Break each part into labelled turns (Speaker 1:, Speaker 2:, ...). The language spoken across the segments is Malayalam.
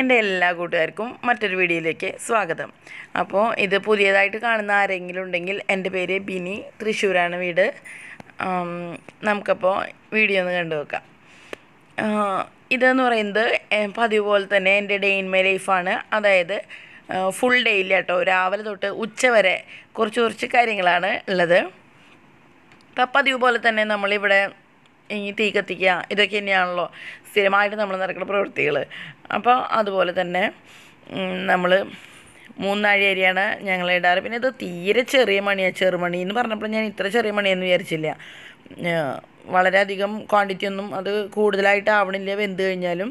Speaker 1: എൻ്റെ എല്ലാ കൂട്ടുകാർക്കും മറ്റൊരു വീഡിയോയിലേക്ക് സ്വാഗതം അപ്പോൾ ഇത് പുതിയതായിട്ട് കാണുന്ന ആരെങ്കിലും ഉണ്ടെങ്കിൽ എൻ്റെ പേര് ബിനി തൃശ്ശൂരാണ് വീട് നമുക്കപ്പോൾ വീഡിയോ ഒന്ന് കണ്ടു നോക്കാം ഇതെന്ന് പറയുന്നത് പതിവ് പോലെ തന്നെ എൻ്റെ ഡേ ഇൻ മൈ ലൈഫാണ് അതായത് ഫുൾ ഡേ ഇല്ല കേട്ടോ രാവിലെ തൊട്ട് ഉച്ച വരെ കുറച്ച് കുറച്ച് കാര്യങ്ങളാണ് ഉള്ളത് അപ്പം പതിവ് പോലെ തന്നെ നമ്മളിവിടെ ഇനി തീ കത്തിക്കുക ഇതൊക്കെ തന്നെയാണല്ലോ സ്ഥിരമായിട്ട് നമ്മൾ നടക്കുന്ന പ്രവൃത്തികൾ അപ്പോൾ അതുപോലെ തന്നെ നമ്മൾ മൂന്നാഴി അരിയാണ് ഞങ്ങൾ ഇടാറ് പിന്നെ ഇത് തീരെ ചെറിയ മണിയാണ് ചെറുമണി എന്ന് പറഞ്ഞപ്പോൾ ഞാൻ ഇത്ര ചെറിയ മണിയെന്ന് വിചാരിച്ചില്ല വളരെയധികം ക്വാണ്ടിറ്റി ഒന്നും അത് കൂടുതലായിട്ട് ആവണില്ല വെന്ത് കഴിഞ്ഞാലും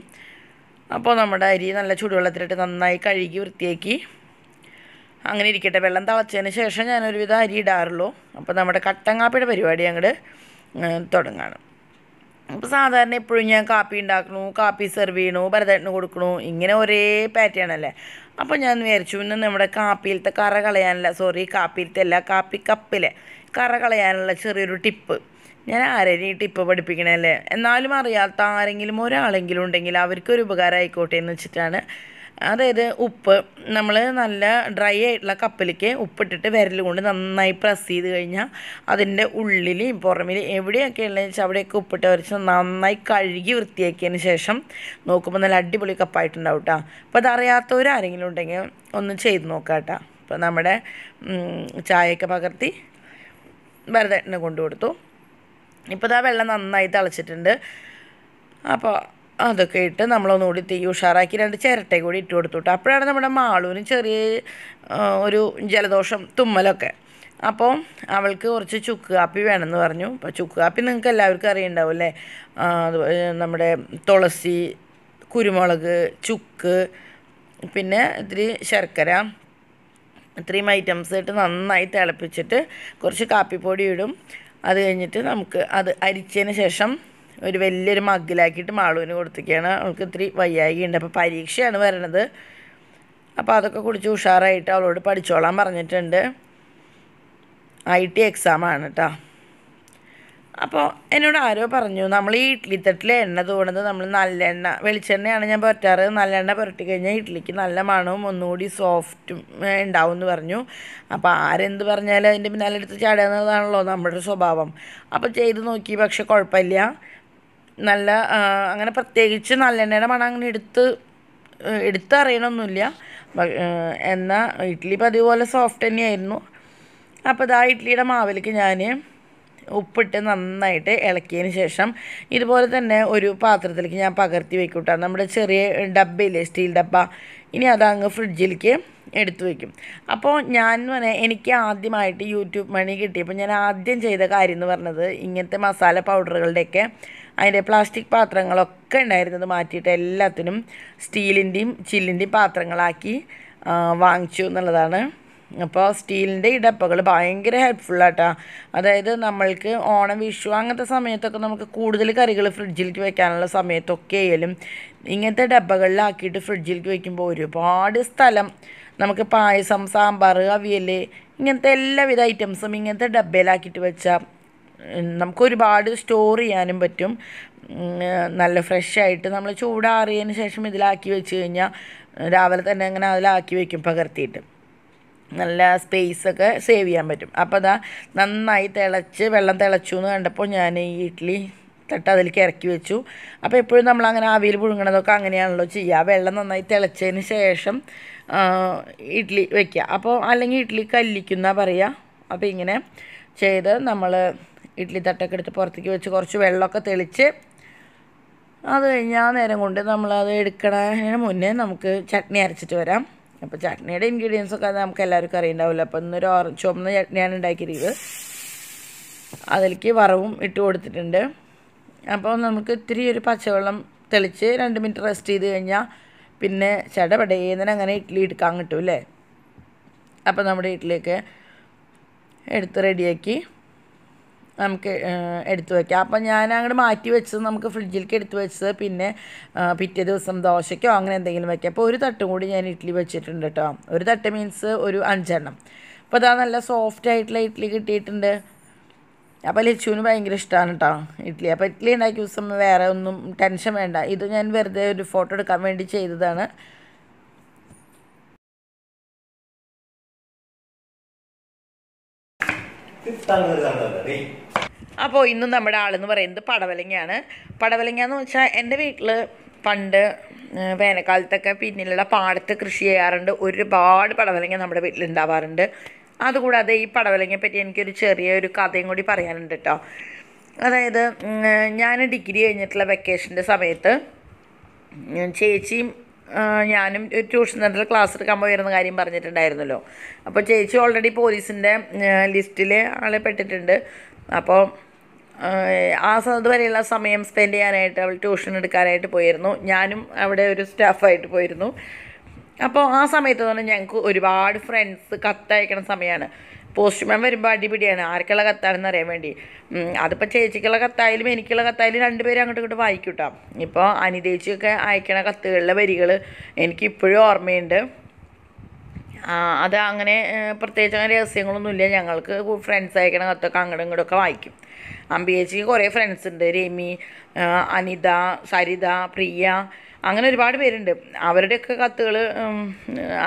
Speaker 1: അപ്പോൾ നമ്മുടെ അരി നല്ല ചൂടുവെള്ളത്തിലിട്ട് നന്നായി കഴുകി വൃത്തിയാക്കി അങ്ങനെ ഇരിക്കട്ടെ വെള്ളം തളച്ചതിന് ശേഷം ഞാനൊരുവിധം അരി ഇടാറുള്ളൂ അപ്പോൾ നമ്മുടെ കട്ടങ്ങാപ്പിയുടെ പരിപാടി അങ്ങോട്ട് തുടങ്ങാണ് ഇപ്പോൾ സാധാരണ എപ്പോഴും ഞാൻ കാപ്പി ഉണ്ടാക്കണു കാപ്പി സെർവ് ചെയ്യണു ഭരതേട്ടന് കൊടുക്കണു ഇങ്ങനെ ഒരേ പാറ്റേണല്ലേ അപ്പോൾ ഞാൻ വിചാരിച്ചു പിന്നെ നമ്മുടെ കാപ്പിയിലത്തെ കറ കളയാനുള്ള സോറി കാപ്പിയിലത്തെ അല്ല കാപ്പി കപ്പിലെ കറ കളയാനുള്ള ചെറിയൊരു ടിപ്പ് ഞാൻ ആരെയും ഈ ടിപ്പ് പഠിപ്പിക്കണല്ലേ എന്നാലും അറിയാത്ത ആരെങ്കിലും ഒരാളെങ്കിലും ഉണ്ടെങ്കിൽ അവർക്കൊരു ഉപകാരം ആയിക്കോട്ടെ എന്ന് വെച്ചിട്ടാണ് അതായത് ഉപ്പ് നമ്മൾ നല്ല ഡ്രൈ ആയിട്ടുള്ള കപ്പലേക്ക് ഉപ്പിട്ടിട്ട് വിരൽ കൊണ്ട് നന്നായി പ്രസ് ചെയ്ത് കഴിഞ്ഞാൽ അതിൻ്റെ ഉള്ളിലെയും പുറമിലും എവിടെയൊക്കെ ഉള്ളതെന്ന് വെച്ചാൽ അവിടെയൊക്കെ ഉപ്പിട്ട് വരച്ച് നന്നായി കഴുകി വൃത്തിയാക്കിയതിന് ശേഷം നോക്കുമ്പോൾ നല്ല അടിപൊളി കപ്പായിട്ടുണ്ടാവും കേട്ടോ അപ്പോൾ അതറിയാത്തവരാരെങ്കിലും ഉണ്ടെങ്കിൽ ഒന്ന് ചെയ്ത് നോക്കാം കേട്ടോ അപ്പോൾ നമ്മുടെ ചായയൊക്കെ പകർത്തി ഭരതേട്ടനെ കൊണ്ടു കൊടുത്തു ഇപ്പോൾ ആ വെള്ളം നന്നായി തിളച്ചിട്ടുണ്ട് അപ്പോൾ അതൊക്കെ ഇട്ട് നമ്മളൊന്നുകൂടി തീ ഉഷാറാക്കി രണ്ട് ചിരട്ടയും കൂടി ഇട്ട് കൊടുത്തുട്ടോ അപ്പോഴാണ് നമ്മുടെ മാളൂന് ചെറിയ ഒരു ജലദോഷം തുമ്മലൊക്കെ അപ്പോൾ അവൾക്ക് കുറച്ച് ചുക്ക് കാപ്പി വേണമെന്ന് പറഞ്ഞു അപ്പോൾ ചുക്ക് കാപ്പി നിങ്ങൾക്ക് എല്ലാവർക്കും അറിയുണ്ടാവും അല്ലേ നമ്മുടെ തുളസി കുരുമുളക് ചുക്ക് പിന്നെ ഇത്തിരി ശർക്കര ഇത്രയും ഐറ്റംസ് ഇട്ട് നന്നായി തിളപ്പിച്ചിട്ട് കുറച്ച് കാപ്പിപ്പൊടി ഇടും അത് കഴിഞ്ഞിട്ട് നമുക്ക് അത് അരിച്ചതിന് ശേഷം ഒരു വലിയൊരു മഗ്ഗിലാക്കിയിട്ട് മാളുവിന് കൊടുത്തിരിക്കുകയാണ് അവൾക്ക് ഇത്തിരി വയ്യായികയുണ്ട് അപ്പോൾ പരീക്ഷയാണ് വരണത് അപ്പോൾ അതൊക്കെ കുടിച്ച് ഉഷാറായിട്ട് അവളോട് പഠിച്ചോളാൻ പറഞ്ഞിട്ടുണ്ട് ഐ ടി എക്സാമാണ് കേട്ടോ അപ്പോൾ എന്നോട് ആരോ പറഞ്ഞു നമ്മൾ ഈ തട്ടിൽ എണ്ണ തോന്നുന്നത് നമ്മൾ നല്ല എണ്ണ വെളിച്ചെണ്ണയാണ് ഞാൻ പുരട്ടാറ് നല്ല എണ്ണ പുരട്ടി കഴിഞ്ഞാൽ ഇഡ്ഡലിക്ക് നല്ല മണവും ഒന്നുകൂടി സോഫ്റ്റും ഉണ്ടാവും എന്ന് പറഞ്ഞു അപ്പോൾ ആരെന്ത് പറഞ്ഞാലും അതിൻ്റെ പിന്നാലെടുത്ത് ചാടുക എന്നതാണല്ലോ നമ്മുടെ സ്വഭാവം അപ്പോൾ ചെയ്ത് നോക്കി പക്ഷെ കുഴപ്പമില്ല നല്ല അങ്ങനെ പ്രത്യേകിച്ച് നല്ലെണ്ണയുടെ മണം അങ്ങനെ എടുത്ത് എടുത്തറിയണമൊന്നുമില്ല എന്നാൽ ഇഡ്ഡലി പതിവ് പോലെ സോഫ്റ്റ് തന്നെയായിരുന്നു അപ്പോൾ ഇതാ ഇഡ്ഡലിയുടെ മാവിലേക്ക് ഞാൻ ഉപ്പിട്ട് നന്നായിട്ട് ഇളക്കിയതിന് ശേഷം ഇതുപോലെ തന്നെ ഒരു പാത്രത്തിലേക്ക് ഞാൻ പകർത്തി വെക്കൂട്ടാ നമ്മുടെ ചെറിയ ഡബ്ബയില്ലേ സ്റ്റീൽ ഡബ്ബ ഇനി അതങ്ങ് ഫ്രിഡ്ജിലേക്ക് എടുത്തു വയ്ക്കും അപ്പോൾ ഞാൻ പറഞ്ഞാൽ എനിക്ക് ആദ്യമായിട്ട് യൂട്യൂബ് മണി അപ്പോൾ ഞാൻ ആദ്യം ചെയ്ത കാര്യം എന്ന് പറഞ്ഞത് ഇങ്ങനത്തെ മസാല പൗഡറുകളുടെയൊക്കെ അതിൻ്റെ പ്ലാസ്റ്റിക് പാത്രങ്ങളൊക്കെ ഉണ്ടായിരുന്നത് മാറ്റിയിട്ട് എല്ലാത്തിനും സ്റ്റീലിൻ്റെയും ചില്ലിൻ്റെയും പാത്രങ്ങളാക്കി വാങ്ങിച്ചു എന്നുള്ളതാണ് അപ്പോൾ സ്റ്റീലിൻ്റെ ഈ ഡപ്പകൾ ഭയങ്കര ഹെൽപ്ഫുള്ളാട്ടോ അതായത് നമ്മൾക്ക് ഓണം വിഷു അങ്ങനത്തെ സമയത്തൊക്കെ നമുക്ക് കൂടുതൽ കറികൾ ഫ്രിഡ്ജിലേക്ക് വെക്കാനുള്ള സമയത്തൊക്കെ ആയാലും ഇങ്ങനത്തെ ഡബ്ബകളിലാക്കിയിട്ട് ഫ്രിഡ്ജിലേക്ക് വെക്കുമ്പോൾ ഒരുപാട് സ്ഥലം നമുക്ക് പായസം സാമ്പാർ അവിയൽ ഇങ്ങനത്തെ എല്ലാവിധ ഐറ്റംസും ഇങ്ങനത്തെ ഡബ്ബയിലാക്കിയിട്ട് വെച്ചാൽ നമുക്കൊരുപാട് സ്റ്റോർ ചെയ്യാനും പറ്റും നല്ല ഫ്രഷായിട്ട് നമ്മൾ ചൂടാറിയതിന് ശേഷം ഇതിലാക്കി വെച്ച് കഴിഞ്ഞാൽ രാവിലെ തന്നെ അങ്ങനെ അതിലാക്കി വെക്കും പകർത്തിയിട്ട് നല്ല സ്പേസൊക്കെ സേവ് ചെയ്യാൻ പറ്റും അപ്പോൾ അതാ നന്നായി തിളച്ച് വെള്ളം തിളച്ചു എന്ന് കണ്ടപ്പോൾ ഞാൻ ഈ ഇഡ്ഡലി തട്ട് അതിലേക്ക് ഇറക്കി വെച്ചു അപ്പോൾ എപ്പോഴും നമ്മൾ അങ്ങനെ ആവിയിൽ പുഴുങ്ങണതൊക്കെ അങ്ങനെയാണല്ലോ ചെയ്യുക വെള്ളം നന്നായി തിളച്ചതിന് ശേഷം ഇഡ്ഡലി വയ്ക്കുക അപ്പോൾ അല്ലെങ്കിൽ ഇഡ്ഡലി കല്ലിക്കുന്ന പറയുക അപ്പോൾ ഇങ്ങനെ ചെയ്ത് നമ്മൾ ഇഡ്ഡലി തട്ടൊക്കെ എടുത്ത് പുറത്തേക്ക് വെച്ച് കുറച്ച് വെള്ളമൊക്കെ തെളിച്ച് അത് കഴിഞ്ഞാൽ നേരം കൊണ്ട് നമ്മളത് എടുക്കണതിന് മുന്നേ നമുക്ക് ചട്നി അരച്ചിട്ട് വരാം അപ്പോൾ ചട്നിയുടെ ഇൻഗ്രീഡിയൻസ് ഒക്കെ നമുക്ക് എല്ലാവർക്കും അറിയുണ്ടാവില്ല അപ്പോൾ ഇന്നൊരു ഓറ ചുമന്ന ചട്നിയാണ് ഉണ്ടാക്കിയിരിക്കുന്നത് അതിലേക്ക് വറവും ഇട്ട് കൊടുത്തിട്ടുണ്ട് അപ്പോൾ നമുക്ക് ഇത്തിരി ഒരു പച്ചവെള്ളം തെളിച്ച് രണ്ട് മിനിറ്റ് റെസ്റ്റ് ചെയ്ത് കഴിഞ്ഞാൽ പിന്നെ ചടപടേന്നനെ അങ്ങനെ ഇഡ്ഡലി എടുക്കാൻ കിട്ടും അല്ലേ അപ്പോൾ നമ്മുടെ ഇഡ്ഡലിയൊക്കെ എടുത്ത് റെഡിയാക്കി നമുക്ക് എടുത്തു വയ്ക്കാം അപ്പം ഞാൻ അങ്ങോട്ട് മാറ്റി വെച്ചത് നമുക്ക് ഫ്രിഡ്ജിലേക്ക് എടുത്തു വെച്ചത് പിന്നെ പിറ്റേ ദിവസം ദോശയ്ക്കോ അങ്ങനെ എന്തെങ്കിലും വയ്ക്കാം അപ്പോൾ ഒരു തട്ടും കൂടി ഞാൻ ഇഡ്ഡലി വെച്ചിട്ടുണ്ട് കേട്ടോ ഒരു തട്ട് മീൻസ് ഒരു അഞ്ചെണ്ണം അപ്പോൾ അതാ നല്ല സോഫ്റ്റ് ആയിട്ടുള്ള ഇഡ്ഡലി കിട്ടിയിട്ടുണ്ട് അപ്പോൾ ലച്ചുവിന് ഭയങ്കര ഇഷ്ടമാണ് കേട്ടോ ഇഡ്ഡലി അപ്പോൾ ഇഡ്ഡലി ഉണ്ടാക്കിയ ദിവസം വേറെ ഒന്നും ടെൻഷൻ വേണ്ട ഇത് ഞാൻ വെറുതെ ഒരു ഫോട്ടോ എടുക്കാൻ വേണ്ടി ചെയ്തതാണ് ഇതാണ് അപ്പോൾ ഇന്നും നമ്മുടെ ആളെന്ന് പറയുന്നത് പടവലങ്ങയാണ് പടവലങ്ങ എന്ന് വെച്ചാൽ എൻ്റെ വീട്ടിൽ പണ്ട് വേനൽക്കാലത്തൊക്കെ പിന്നിലുള്ള പാടത്ത് കൃഷി ചെയ്യാറുണ്ട് ഒരുപാട് പടവലങ്ങ നമ്മുടെ വീട്ടിലുണ്ടാവാറുണ്ട് അതുകൂടാതെ ഈ പടവലങ്ങയെ പറ്റി എനിക്കൊരു ചെറിയൊരു കഥയും കൂടി പറയാനുണ്ട് കേട്ടോ അതായത് ഞാൻ ഡിഗ്രി കഴിഞ്ഞിട്ടുള്ള വെക്കേഷൻ്റെ സമയത്ത് ചേച്ചിയും ഞാനും ഒരു ട്യൂഷൻ സെൻ്ററിൽ ക്ലാസ് എടുക്കാൻ വരുന്ന കാര്യം പറഞ്ഞിട്ടുണ്ടായിരുന്നല്ലോ അപ്പോൾ ചേച്ചി ഓൾറെഡി പോലീസിൻ്റെ ലിസ്റ്റിൽ ആളെ പെട്ടിട്ടുണ്ട് അപ്പോൾ ആ അതുവരെയുള്ള സമയം സ്പെൻഡ് ചെയ്യാനായിട്ട് അവൾ ട്യൂഷൻ എടുക്കാനായിട്ട് പോയിരുന്നു ഞാനും അവിടെ ഒരു സ്റ്റാഫായിട്ട് പോയിരുന്നു അപ്പോൾ ആ സമയത്ത് തന്നെ ഞങ്ങൾക്ക് ഒരുപാട് ഫ്രണ്ട്സ് കത്തയക്കണ സമയമാണ് പോസ്റ്റ്മാൻ വരുമ്പോൾ അടിപിടിയാണ് ആർക്കുള്ള കത്താണെന്ന് അറിയാൻ വേണ്ടി അതിപ്പോൾ ചേച്ചിക്കുള്ള കത്തായാലും എനിക്കുള്ള കത്തായാലും രണ്ടുപേരും അങ്ങോട്ട് ഇങ്ങോട്ട് വായിക്കൂട്ടാം ഇപ്പോൾ അനിതേച്ചിയൊക്കെ അയക്കണ കത്തുകളിലെ വരികൾ എനിക്കിപ്പോഴും ഓർമ്മയുണ്ട് അത് അങ്ങനെ പ്രത്യേകിച്ച് അങ്ങനെ രഹസ്യങ്ങളൊന്നുമില്ല ഞങ്ങൾക്ക് ഫ്രണ്ട്സ് അയക്കണ കത്തൊക്കെ അങ്ങോട്ടും ഇങ്ങോട്ടൊക്കെ വായിക്കും അമ്പിയേച്ചിക്ക് കുറേ ഫ്രണ്ട്സ് ഉണ്ട് രമി അനിത സരിത പ്രിയ അങ്ങനെ ഒരുപാട് പേരുണ്ട് അവരുടെയൊക്കെ കത്തുകൾ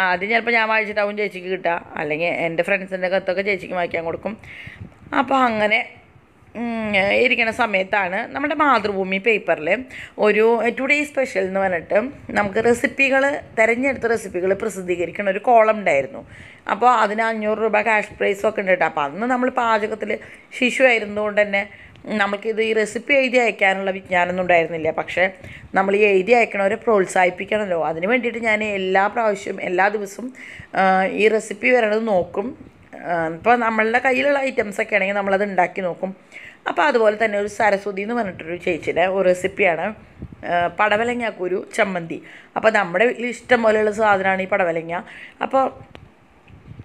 Speaker 1: ആദ്യം ചിലപ്പോൾ ഞാൻ വായിച്ചിട്ടാവും ചേച്ചിക്ക് കിട്ടുക അല്ലെങ്കിൽ എൻ്റെ ഫ്രണ്ട്സിൻ്റെ കത്തൊക്കെ ചേച്ചിക്ക് വായിക്കാൻ കൊടുക്കും അപ്പോൾ അങ്ങനെ ഇരിക്കുന്ന സമയത്താണ് നമ്മുടെ മാതൃഭൂമി പേപ്പറിൽ ഒരു ടുഡേ സ്പെഷ്യൽ എന്ന് പറഞ്ഞിട്ട് നമുക്ക് റെസിപ്പികൾ തിരഞ്ഞെടുത്ത റെസിപ്പികൾ പ്രസിദ്ധീകരിക്കുന്ന ഒരു കോളം ഉണ്ടായിരുന്നു അപ്പോൾ അതിന് അഞ്ഞൂറ് രൂപ ക്യാഷ് പ്രൈസും ഒക്കെ ഉണ്ട് കേട്ടോ അപ്പോൾ അന്ന് നമ്മൾ പാചകത്തിൽ ശിശു ആയിരുന്നുകൊണ്ട് തന്നെ നമുക്കിത് ഈ റെസിപ്പി എഴുതി അയക്കാനുള്ള വിജ്ഞാനമൊന്നും ഉണ്ടായിരുന്നില്ല പക്ഷേ നമ്മൾ ഈ എഴുതി അയക്കണവരെ പ്രോത്സാഹിപ്പിക്കണമല്ലോ അതിന് വേണ്ടിയിട്ട് ഞാൻ എല്ലാ പ്രാവശ്യവും എല്ലാ ദിവസവും ഈ റെസിപ്പി വരണത് നോക്കും ഇപ്പോൾ നമ്മളുടെ കയ്യിലുള്ള ഐറ്റംസ് ഒക്കെ ആണെങ്കിൽ നമ്മളത് ഉണ്ടാക്കി നോക്കും അപ്പോൾ അതുപോലെ തന്നെ ഒരു സരസ്വതി എന്ന് പറഞ്ഞിട്ടൊരു ചേച്ചിയുടെ ഒരു റെസിപ്പിയാണ് പടവലങ്ങാക്കൊരു ചമ്മന്തി അപ്പോൾ നമ്മുടെ വീട്ടിൽ ഇഷ്ടം പോലെയുള്ള സാധനമാണ് ഈ പടവലങ്ങ അപ്പോൾ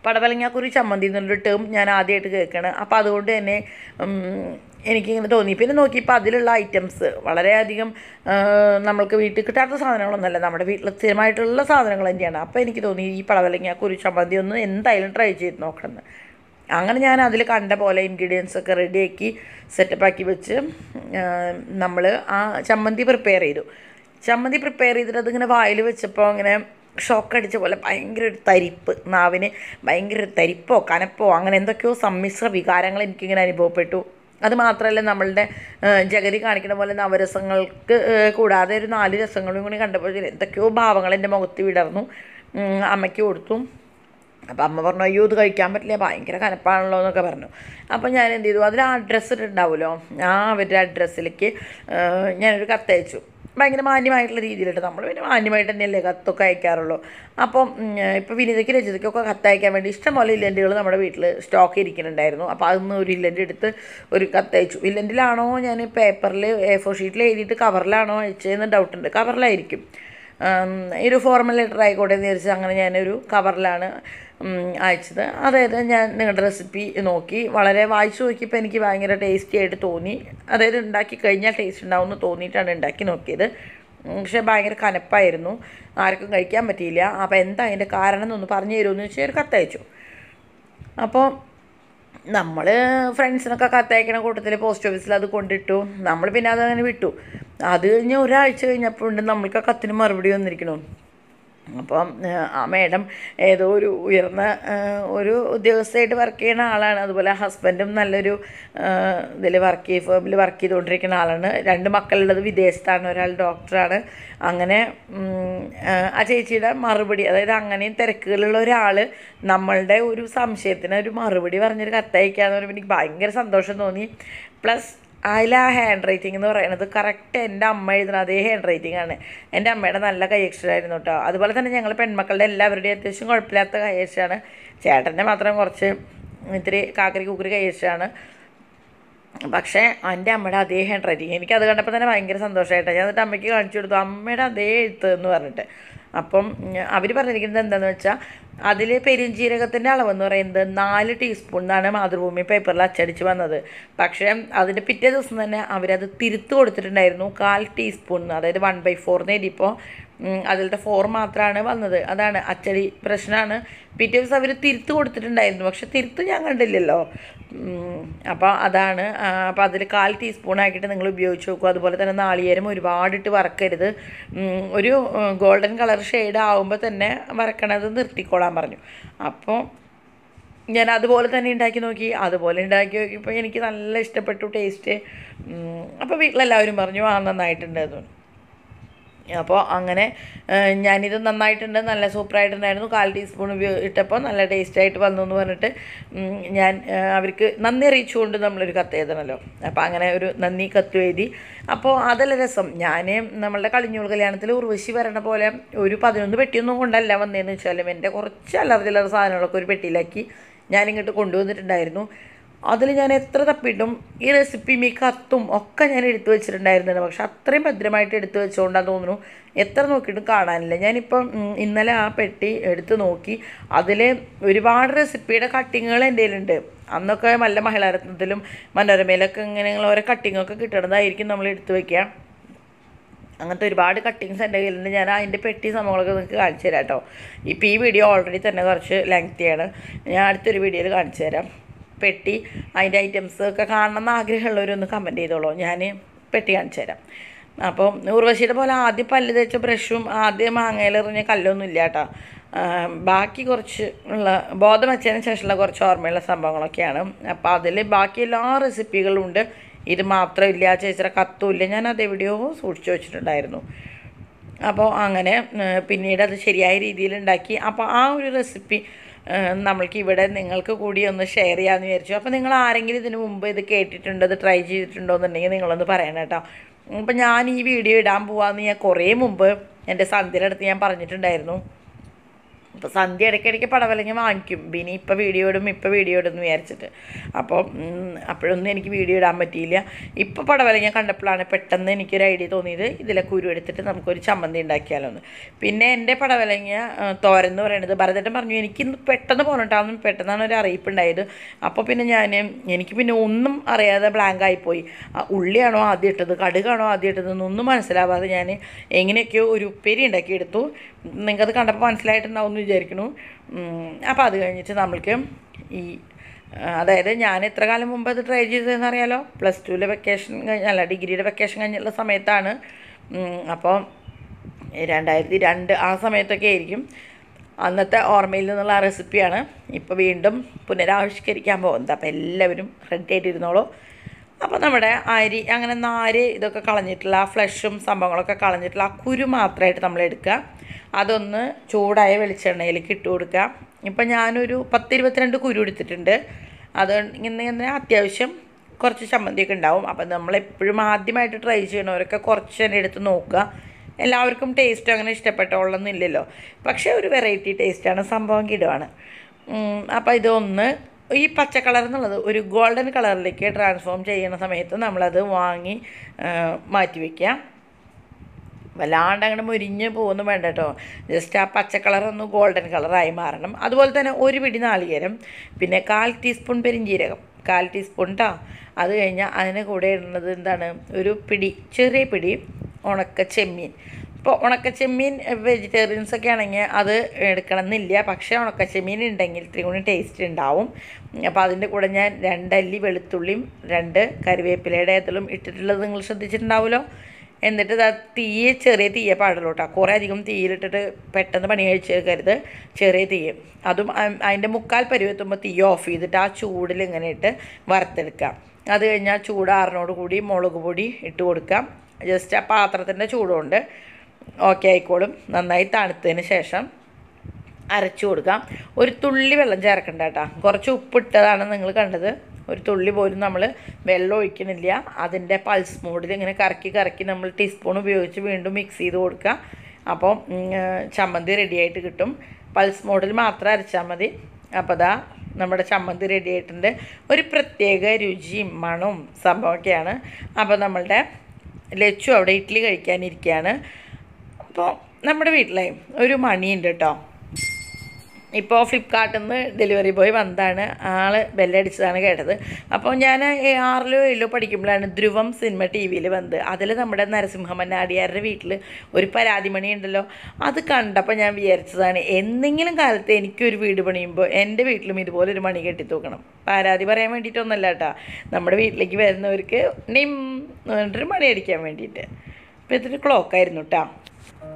Speaker 1: പടവലങ്ങാക്കുരു ചമ്മന്തി എന്നുള്ളൊരു ടേം ഞാൻ ആദ്യമായിട്ട് കേൾക്കണം അപ്പോൾ അതുകൊണ്ട് തന്നെ എനിക്കിങ്ങനെ തോന്നി പിന്നെ നോക്കിയപ്പോൾ അതിലുള്ള ഐറ്റംസ് വളരെയധികം നമ്മൾക്ക് വീട്ടിൽ കിട്ടാത്ത സാധനങ്ങളൊന്നുമല്ല നമ്മുടെ വീട്ടിൽ സ്ഥിരമായിട്ടുള്ള സാധനങ്ങൾ തന്നെയാണ് അപ്പോൾ എനിക്ക് തോന്നി ഈ പടവലങ്ങാക്കുരു ചമ്മന്തി ഒന്ന് എന്തായാലും ട്രൈ ചെയ്ത് നോക്കണം അങ്ങനെ ഞാൻ അതിൽ കണ്ട പോലെ ഇൻഗ്രീഡിയൻസ് ഒക്കെ റെഡിയാക്കി സെറ്റപ്പാക്കി വെച്ച് നമ്മൾ ആ ചമ്മന്തി പ്രിപ്പയർ ചെയ്തു ചമ്മന്തി പ്രിപ്പയർ ചെയ്തിട്ട് അതിങ്ങനെ വായിൽ വെച്ചപ്പോൾ അങ്ങനെ ഷോക്ക് അടിച്ച പോലെ ഭയങ്കര ഒരു തരിപ്പ് നാവിന് ഭയങ്കര ഒരു തരിപ്പോ കനപ്പോ അങ്ങനെ എന്തൊക്കെയോ സമ്മിശ്ര വികാരങ്ങൾ എനിക്കിങ്ങനെ അനുഭവപ്പെട്ടു അത് മാത്രമല്ല നമ്മളുടെ ജഗതി കാണിക്കുന്ന പോലെ നവരസങ്ങൾക്ക് കൂടാതെ ഒരു നാല് രസങ്ങളും കൂടി കണ്ടപ്പോൾ എന്തൊക്കെയോ ഭാവങ്ങൾ എൻ്റെ മുഖത്ത് വിടർന്നു അമ്മയ്ക്ക് കൊടുത്തു അപ്പോൾ അമ്മ പറഞ്ഞു അയ്യോ ഇത് കഴിക്കാൻ പറ്റില്ല ഭയങ്കര കനപ്പാണല്ലോ എന്നൊക്കെ പറഞ്ഞു അപ്പോൾ ഞാൻ എന്ത് ചെയ്തു അതിൽ ആ അഡ്രസ്സ് ഇട്ടുണ്ടാവുമല്ലോ ആ അവരുടെ അഡ്രസ്സിലേക്ക് ഞാനൊരു കത്തയച്ചു ഭയങ്കര മാന്യമായിട്ടുള്ള രീതിയിലിട്ട് നമ്മൾ പിന്നെ മാന്യമായിട്ട് തന്നെയല്ലേ കത്തൊക്കെ അയക്കാറുള്ളൂ അപ്പം ഇപ്പോൾ വിനീതയ്ക്ക് രചിതയ്ക്കൊക്കെ കത്തയക്കാൻ വേണ്ടി ഇഷ്ടംപോലെ ഇല്ലൻറ്റുകൾ നമ്മുടെ വീട്ടിൽ സ്റ്റോക്ക് ഇരിക്കുന്നുണ്ടായിരുന്നു അപ്പോൾ അതൊന്ന് ഒരു ഇല്ലൻ്റ് എടുത്ത് ഒരു കത്തയച്ചു ഇല്ലൻറ്റിലാണോ ഞാൻ പേപ്പറിൽ എ ഫോർ ഷീറ്റിൽ എഴുതിയിട്ട് കവറിലാണോ അയച്ചതെന്ന് ഡൗട്ടുണ്ട് കവറിലായിരിക്കും ഒരു ഫോർമൽ ലെറ്റർ ആയിക്കോട്ടെ എന്ന് വിചാരിച്ച് അങ്ങനെ ഞാനൊരു കവറിലാണ് അയച്ചത് അതായത് ഞാൻ നിങ്ങളുടെ റെസിപ്പി നോക്കി വളരെ വായിച്ചു നോക്കിയപ്പോൾ എനിക്ക് ഭയങ്കര ടേസ്റ്റി ആയിട്ട് തോന്നി അതായത് ഉണ്ടാക്കി കഴിഞ്ഞാൽ ടേസ്റ്റ് ഉണ്ടാവും എന്ന് തോന്നിയിട്ടാണ് ഉണ്ടാക്കി നോക്കിയത് പക്ഷേ ഭയങ്കര കനപ്പായിരുന്നു ആർക്കും കഴിക്കാൻ പറ്റിയില്ല അപ്പോൾ എന്താ അതിൻ്റെ കാരണം എന്നൊന്ന് പറഞ്ഞു തരുമെന്ന് വെച്ചാൽ ഒരു കത്തയച്ചു അപ്പോൾ നമ്മൾ ഫ്രണ്ട്സിനൊക്കെ കത്തയക്കണ കൂട്ടത്തിൽ പോസ്റ്റ് ഓഫീസിൽ അത് കൊണ്ടിട്ടു നമ്മൾ പിന്നെ അതങ്ങനെ വിട്ടു അത് കഴിഞ്ഞ് ഒരാഴ്ച കഴിഞ്ഞപ്പോൾ ഉണ്ട് നമ്മൾക്ക് ആ കത്തിന് മറുപടി വന്നിരിക്കണു അപ്പം ആ മേഡം ഏതോ ഒരു ഉയർന്ന ഒരു ഉദ്യോഗസ്ഥയായിട്ട് വർക്ക് ചെയ്യുന്ന ആളാണ് അതുപോലെ ഹസ്ബൻഡും നല്ലൊരു ഇതിൽ വർക്ക് ചെയ്ത് ഫേമിൽ വർക്ക് ചെയ്തുകൊണ്ടിരിക്കുന്ന ആളാണ് രണ്ട് മക്കളുള്ളത് വിദേശത്താണ് ഒരാൾ ഡോക്ടറാണ് അങ്ങനെ ആ ചേച്ചിയുടെ മറുപടി അതായത് അങ്ങനെയും തിരക്കുകളുള്ള ഒരാൾ നമ്മളുടെ ഒരു സംശയത്തിന് ഒരു മറുപടി പറഞ്ഞൊരു കത്തയക്കാന്ന് പറയുമ്പോൾ എനിക്ക് ഭയങ്കര സന്തോഷം തോന്നി പ്ലസ് അതിൽ ആ ഹാൻഡ് റൈറ്റിംഗ് എന്ന് പറയുന്നത് കറക്റ്റ് എൻ്റെ അമ്മ എഴുതുന്ന അതേ ഹാൻഡ് റൈറ്റിംഗ് ആണ് എൻ്റെ അമ്മയുടെ നല്ല കൈയക്ഷരായിരുന്നു കേട്ടോ അതുപോലെ തന്നെ ഞങ്ങൾ പെൺമക്കളുടെ എല്ലാവരുടെയും അത്യാവശ്യം കുഴപ്പമില്ലാത്ത കൈയക്ഷരാണ് ചേട്ടൻ്റെ മാത്രം കുറച്ച് ഇത്തിരി കാക്കരി കുക്കരി കൈയക്ഷരാണ് പക്ഷേ എൻ്റെ അമ്മയുടെ അതേ ഹാൻഡ് റൈറ്റിങ് എനിക്കത് കണ്ടപ്പോൾ തന്നെ ഭയങ്കര സന്തോഷമായിട്ടാണ് ഞാൻ എന്നിട്ട് അമ്മയ്ക്ക് കാണിച്ചു കൊടുത്തു അമ്മയുടെ അതേ എഴുത്ത് എന്ന് പറഞ്ഞിട്ട് അപ്പം അവർ പറഞ്ഞിരിക്കുന്നത് എന്താണെന്ന് വെച്ചാൽ അതിൽ പെരുംജീരകത്തിൻ്റെ അളവെന്ന് പറയുന്നത് നാല് ടീസ്പൂൺ എന്നാണ് മാതൃഭൂമി പേപ്പറിൽ അച്ചടിച്ച് വന്നത് പക്ഷേ അതിൻ്റെ പിറ്റേ ദിവസം തന്നെ അവരത് തിരുത്തു കൊടുത്തിട്ടുണ്ടായിരുന്നു കാൽ ടീസ്പൂൺ അതായത് വൺ ബൈ ഫോറിന് എഴുതിയപ്പോൾ അതിലത്തെ ഫോർ മാത്രമാണ് വന്നത് അതാണ് അച്ചടി പ്രശ്നമാണ് പിറ്റേ ദിവസം അവർ തിരുത്ത് കൊടുത്തിട്ടുണ്ടായിരുന്നു പക്ഷെ തിരുത്ത് ഞാൻ കണ്ടില്ലല്ലോ അപ്പോൾ അതാണ് അപ്പോൾ അതിൽ കാൽ ടീസ്പൂണാക്കിയിട്ട് നിങ്ങൾ ഉപയോഗിച്ച് നോക്കും അതുപോലെ തന്നെ നാളികേരം ഒരുപാടിട്ട് വറക്കരുത് ഒരു ഗോൾഡൻ കളർ ഷെയ്ഡ് ആവുമ്പോൾ തന്നെ വറക്കണത് നിർത്തിക്കോളാൻ പറഞ്ഞു അപ്പോൾ ഞാൻ അതുപോലെ തന്നെ ഉണ്ടാക്കി നോക്കി അതുപോലെ ഉണ്ടാക്കി നോക്കിയപ്പോൾ എനിക്ക് നല്ല ഇഷ്ടപ്പെട്ടു ടേസ്റ്റ് അപ്പോൾ വീട്ടിലെല്ലാവരും പറഞ്ഞു ആ നന്നായിട്ടുണ്ടായിരുന്നു അപ്പോൾ അങ്ങനെ ഞാനിത് നന്നായിട്ടുണ്ട് നല്ല സൂപ്പറായിട്ടുണ്ടായിരുന്നു കാൽ ടീസ്പൂൺ ഇട്ടപ്പോൾ നല്ല ടേസ്റ്റായിട്ട് വന്നു എന്ന് പറഞ്ഞിട്ട് ഞാൻ അവർക്ക് നന്ദി അറിയിച്ചുകൊണ്ട് നമ്മളൊരു കത്ത് എഴുതണമല്ലോ അപ്പോൾ അങ്ങനെ ഒരു നന്ദി കത്ത് എഴുതി അപ്പോൾ അതല്ല രസം ഞാൻ നമ്മളുടെ കളിഞ്ഞൂൾ കല്യാണത്തിൽ ഉർവശി വരണ പോലെ ഒരു പതിനൊന്ന് പെട്ടിയൊന്നും കൊണ്ടല്ല വന്നതെന്ന് വെച്ചാലും എൻ്റെ കുറച്ച് അല്ലറ ചില്ലറ സാധനങ്ങളൊക്കെ ഒരു പെട്ടിയിലാക്കി ഞാനിങ്ങോട്ട് കൊണ്ടുവന്നിട്ടുണ്ടായിരുന്നു അതിൽ ഞാൻ എത്ര തപ്പിട്ടും ഈ റെസിപ്പി മീ കത്തും ഒക്കെ ഞാൻ എടുത്തു വെച്ചിട്ടുണ്ടായിരുന്നില്ല പക്ഷെ അത്രയും ഭദ്രമായിട്ട് എടുത്തു വെച്ചുകൊണ്ടാണ് തോന്നുന്നു എത്ര നോക്കിയിട്ടും കാണാനില്ല ഞാനിപ്പം ഇന്നലെ ആ പെട്ടി എടുത്ത് നോക്കി അതിൽ ഒരുപാട് റെസിപ്പിയുടെ കട്ടിങ്ങുകൾ എൻ്റെ അന്നൊക്കെ നല്ല മഹിളാരത്നത്തിലും മനോരമയിലൊക്കെ ഇങ്ങനെയുള്ള ഓരോ കട്ടിങ്ങൊക്കെ കിട്ടണതായിരിക്കും നമ്മൾ എടുത്തു വയ്ക്കുക അങ്ങനത്തെ ഒരുപാട് കട്ടിങ്സ് എൻ്റെ കയ്യിലുണ്ട് ഞാൻ അതിൻ്റെ പെട്ടി സംഭവങ്ങളൊക്കെ നിങ്ങൾക്ക് കാണിച്ചു തരാം കേട്ടോ ഇപ്പോൾ ഈ വീഡിയോ ഓൾറെഡി തന്നെ കുറച്ച് ലെങ്ത്തിയാണ് ഞാൻ അടുത്തൊരു വീഡിയോയിൽ കാണിച്ചു തരാം പെട്ടി അതിൻ്റെ ഐറ്റംസ് ഒക്കെ കാണണം എന്ന് ആഗ്രഹമുള്ളവരൊന്ന് കമൻറ്റ് ചെയ്തോളൂ ഞാൻ പെട്ടി കാണിച്ചു തരാം അപ്പോൾ ഉർവശിയുടെ പോലെ ആദ്യം പല്ല് തേച്ച ബ്രഷും ആദ്യം മാങ്ങയിലെറിഞ്ഞ കല്ലൊന്നും ഇല്ല കേട്ടോ ബാക്കി കുറച്ച് ഉള്ള ബോധം വെച്ചതിന് ശേഷമുള്ള കുറച്ച് ഓർമ്മയുള്ള സംഭവങ്ങളൊക്കെയാണ് അപ്പോൾ അതിൽ ബാക്കി എല്ലാ റെസിപ്പികളും ഉണ്ട് ഇത് മാത്രമില്ല ചേച്ചിയുടെ കത്തുമില്ല ഞാൻ അത് എവിടെയോ സൂക്ഷിച്ചു വെച്ചിട്ടുണ്ടായിരുന്നു അപ്പോൾ അങ്ങനെ പിന്നീട് അത് ശരിയായ രീതിയിൽ ഉണ്ടാക്കി അപ്പോൾ ആ ഒരു റെസിപ്പി നമ്മൾക്ക് ഇവിടെ നിങ്ങൾക്ക് കൂടി ഒന്ന് ഷെയർ ചെയ്യാമെന്ന് വിചാരിച്ചു അപ്പോൾ നിങ്ങൾ ആരെങ്കിലും ഇതിന് മുമ്പ് ഇത് കേട്ടിട്ടുണ്ടോ ഇത് ട്രൈ ചെയ്തിട്ടുണ്ടോ എന്നുണ്ടെങ്കിൽ നിങ്ങളൊന്ന് പറയണം കേട്ടോ അപ്പോൾ ഞാൻ ഈ വീഡിയോ ഇടാൻ പോവാമെന്ന് ഞാൻ കുറേ മുമ്പ് എൻ്റെ സന്ധ്യയുടെ അടുത്ത് ഞാൻ പറഞ്ഞിട്ടുണ്ടായിരുന്നു ഇപ്പോൾ സന്ധ്യ ഇടയ്ക്കിടയ്ക്ക് പടവലങ്ങി വാങ്ങിക്കും ബിനി ഇപ്പോൾ വീഡിയോ ഇടും ഇപ്പോൾ വീഡിയോ ഇടും എന്ന് വിചാരിച്ചിട്ട് അപ്പോൾ അപ്പോഴൊന്നും എനിക്ക് വീഡിയോ ഇടാൻ പറ്റിയില്ല ഇപ്പോൾ പടവലങ്ങി കണ്ടപ്പോഴാണ് പെട്ടെന്ന് എനിക്കൊരു ഐഡിയ തോന്നിയത് ഇതിലെ കുരു എടുത്തിട്ട് നമുക്കൊരു ചമ്മന്തി ഉണ്ടാക്കിയാലോ എന്ന് പിന്നെ എൻ്റെ പടവലങ്ങ തോരൻ എന്ന് പറയുന്നത് ഭരതട്ടം പറഞ്ഞു എനിക്കിന്ന് പെട്ടെന്ന് പോകണട്ടാന്ന് പെട്ടെന്നാണ് ഒരു അറിയിപ്പ് ഉണ്ടായത് അപ്പോൾ പിന്നെ ഞാൻ എനിക്ക് പിന്നെ ഒന്നും അറിയാതെ ബ്ലാങ്ക് ആയിപ്പോയി ഉള്ളിയാണോ ആദ്യം ഇട്ടത് കടുകാണോ ആദ്യം ഇട്ടത് മനസ്സിലാവാതെ ഞാൻ എങ്ങനെയൊക്കെയോ ഒരു ഉപ്പേരി ഉണ്ടാക്കിയെടുത്തു നിങ്ങൾക്കത് കണ്ടപ്പോൾ മനസ്സിലായിട്ടുണ്ടാവും എന്ന് വിചാരിക്കണു അപ്പോൾ അത് കഴിഞ്ഞിട്ട് നമ്മൾക്ക് ഈ അതായത് ഞാൻ എത്ര കാലം മുമ്പ് അത് ട്രൈ ചെയ്തതെന്ന് അറിയാലോ പ്ലസ് ടുവിലെ വെക്കേഷൻ കഴിഞ്ഞ അല്ല ഡിഗ്രിയുടെ വെക്കേഷൻ കഴിഞ്ഞുള്ള സമയത്താണ് അപ്പോൾ രണ്ടായിരത്തി രണ്ട് ആ സമയത്തൊക്കെ ആയിരിക്കും അന്നത്തെ ഓർമ്മയിൽ നിന്നുള്ള റെസിപ്പിയാണ് ഇപ്പോൾ വീണ്ടും പുനരാവിഷ്കരിക്കാൻ പോകുന്നത് അപ്പോൾ എല്ലാവരും റെഡി ആയിട്ടിരുന്നോളൂ അപ്പോൾ നമ്മുടെ അരി അങ്ങനെ നാര് ഇതൊക്കെ കളഞ്ഞിട്ടുള്ള ഫ്ലഷും സംഭവങ്ങളൊക്കെ കളഞ്ഞിട്ടുള്ള ആ കുരു മാത്രമായിട്ട് നമ്മൾ എടുക്കുക അതൊന്ന് ചൂടായ വെളിച്ചെണ്ണയിലേക്ക് ഇട്ട് കൊടുക്കുക ഇപ്പം ഞാനൊരു പത്തിരുപത്തിരണ്ട് കുരു എടുത്തിട്ടുണ്ട് അത് ഇങ്ങനെ അത്യാവശ്യം കുറച്ച് ചമ്മന്തിയൊക്കെ ഉണ്ടാവും അപ്പം നമ്മളെപ്പോഴും ആദ്യമായിട്ട് ട്രൈ ചെയ്യണവരൊക്കെ കുറച്ച് തന്നെ എടുത്ത് നോക്കുക എല്ലാവർക്കും ടേസ്റ്റ് അങ്ങനെ ഇഷ്ടപ്പെട്ടോളൊന്നും ഇല്ലല്ലോ പക്ഷേ ഒരു വെറൈറ്റി ടേസ്റ്റാണ് സംഭവം കിടുവാണ് അപ്പോൾ ഇതൊന്ന് ഈ പച്ച കളർ എന്നുള്ളത് ഒരു ഗോൾഡൻ കളറിലേക്ക് ട്രാൻസ്ഫോം ചെയ്യുന്ന സമയത്ത് നമ്മളത് വാങ്ങി മാറ്റി വയ്ക്കുക വല്ലാണ്ട് അങ്ങനെ മുരിഞ്ഞ് പോകുന്നു വേണ്ട കേട്ടോ ജസ്റ്റ് ആ പച്ച കളർ ഒന്ന് ഗോൾഡൻ കളറായി മാറണം അതുപോലെ തന്നെ ഒരു പിടി നാളികേരം പിന്നെ കാൽ ടീസ്പൂൺ പെരിഞ്ചീരകം കാൽ ടീസ്പൂൺ കേട്ടോ അത് കഴിഞ്ഞാൽ അതിന് കൂടെ ഇടുന്നത് എന്താണ് ഒരു പിടി ചെറിയ പിടി ഉണക്ക ചെമ്മീൻ ഇപ്പോൾ ഉണക്കച്ചെമ്മീൻ വെജിറ്റേറിയൻസ് ഒക്കെ ആണെങ്കിൽ അത് എന്നില്ല പക്ഷേ ഉണക്കച്ചെമ്മീൻ ഉണ്ടെങ്കിൽ ഇത്രയും ടേസ്റ്റ് ഉണ്ടാവും അപ്പോൾ അതിൻ്റെ കൂടെ ഞാൻ രണ്ടല്ലി വെളുത്തുള്ളിയും രണ്ട് കറിവേപ്പിലയുടെ ഏതെങ്കിലും ഇട്ടിട്ടുള്ളത് നിങ്ങൾ ശ്രദ്ധിച്ചിട്ടുണ്ടാവുമല്ലോ എന്നിട്ട് തീയെ ചെറിയ തീയെ പാടുള്ളൂ കേട്ടോ കുറേ അധികം തീയിലിട്ടിട്ട് പെട്ടെന്ന് പണി കഴിച്ചെടുക്കരുത് ചെറിയ തീയ അതും അതിൻ്റെ മുക്കാൽ പരുവെത്തുമ്പോൾ തീ ഓഫ് ചെയ്തിട്ട് ആ ചൂടിൽ ഇങ്ങനെ ഇട്ട് വറുത്തെടുക്കാം അത് കഴിഞ്ഞാൽ ചൂടാറിനോട് കൂടി മുളക് പൊടി ഇട്ട് കൊടുക്കാം ജസ്റ്റ് ആ പാത്രത്തിൻ്റെ ചൂടുകൊണ്ട് ഓക്കെ ആയിക്കോളും നന്നായി തണുത്തതിന് ശേഷം അരച്ചു കൊടുക്കാം ഒരു തുള്ളി വെള്ളം ചേർക്കണ്ട കേട്ടോ കുറച്ച് ഉപ്പിട്ടതാണ് നിങ്ങൾ കണ്ടത് ഒരു തുള്ളി പോലും നമ്മൾ വെള്ളം ഒഴിക്കണില്ല അതിൻ്റെ പൾസ് മൂടിൽ ഇങ്ങനെ കറക്കി കറക്കി നമ്മൾ ടീസ്പൂൺ ഉപയോഗിച്ച് വീണ്ടും മിക്സ് ചെയ്ത് കൊടുക്കുക അപ്പോൾ ചമ്മന്തി റെഡിയായിട്ട് കിട്ടും പൾസ് മൂടിൽ മാത്രം അരച്ചാൽ മതി അപ്പോൾ ദാ നമ്മുടെ ചമ്മന്തി റെഡി ആയിട്ടുണ്ട് ഒരു പ്രത്യേക രുചിയും മണവും സംഭവമൊക്കെയാണ് അപ്പോൾ നമ്മളുടെ ലച്ചു അവിടെ ഇഡ്ഡലി കഴിക്കാനിരിക്കുകയാണ് അപ്പോൾ നമ്മുടെ വീട്ടിലെ ഒരു മണിയുണ്ട് കേട്ടോ ഇപ്പോൾ ഫ്ലിപ്കാർട്ടിൽ നിന്ന് ഡെലിവറി ബോയ് വന്നതാണ് ആൾ ബെല്ലടിച്ചതാണ് കേട്ടത് അപ്പോൾ ഞാൻ ആറിലോ ഏഴിലോ പഠിക്കുമ്പോഴാണ് ധ്രുവം സിനിമ ടി വിയിൽ വന്നത് അതിൽ നമ്മുടെ നരസിംഹമ്മനാടിയാരുടെ വീട്ടിൽ ഒരു പരാതി മണി ഉണ്ടല്ലോ അത് കണ്ടപ്പോൾ ഞാൻ വിചാരിച്ചതാണ് എന്തെങ്കിലും കാലത്ത് എനിക്കൊരു വീട് പണിയുമ്പോൾ എൻ്റെ വീട്ടിലും ഇതുപോലെ ഒരു മണി കെട്ടി തൂക്കണം പരാതി പറയാൻ വേണ്ടിയിട്ടൊന്നുമല്ല കേട്ടോ നമ്മുടെ വീട്ടിലേക്ക് വരുന്നവർക്ക് നിം മണി അടിക്കാൻ വേണ്ടിയിട്ട് അപ്പോൾ ഇതൊരു ക്ലോക്കായിരുന്നു കേട്ടോ Thank you.